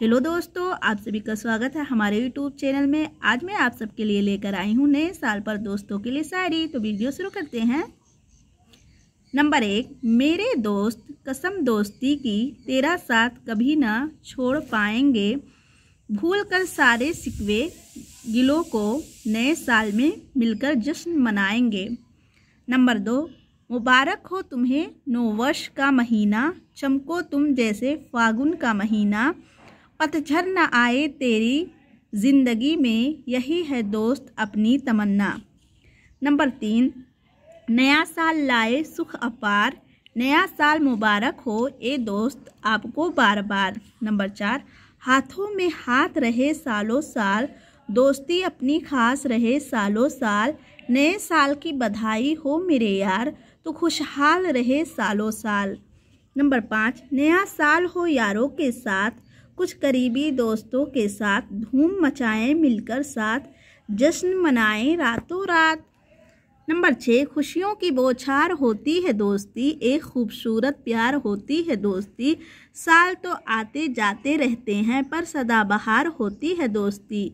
hello दोस्तों आप सभी का स्वागत है हमारे यूट्यूब चैनल में आज मैं आप सबके लिए लेकर आई हूँ नए साल पर दोस्तों के लिए शायरी तो वीडियो शुरू करते हैं नंबर एक मेरे दोस्त कसम दोस्ती की तेरा साथ कभी ना छोड़ पाएंगे भूल कर सारे सिकवे गिलों को नए साल में मिलकर जश्न मनाएंगे नंबर दो मुबारक हो तुम्हें वर्ष का महीना चमको तुम जैसे फागुन का महीना पतझर न आए तेरी ज़िंदगी में यही है दोस्त अपनी तमन्ना नंबर तीन नया साल लाए सुख अपार नया साल मुबारक हो ए दोस्त आपको बार बार नंबर चार हाथों में हाथ रहे सालों साल दोस्ती अपनी खास रहे सालों साल नए साल की बधाई हो मेरे यार तो खुशहाल रहे सालों साल नंबर पाँच नया साल हो यारों के साथ कुछ करीबी दोस्तों के साथ धूम मचाएं मिलकर साथ जश्न मनाएं रातों रात नंबर छः खुशियों की बौछार होती है दोस्ती एक खूबसूरत प्यार होती है दोस्ती साल तो आते जाते रहते हैं पर सदाबहार होती है दोस्ती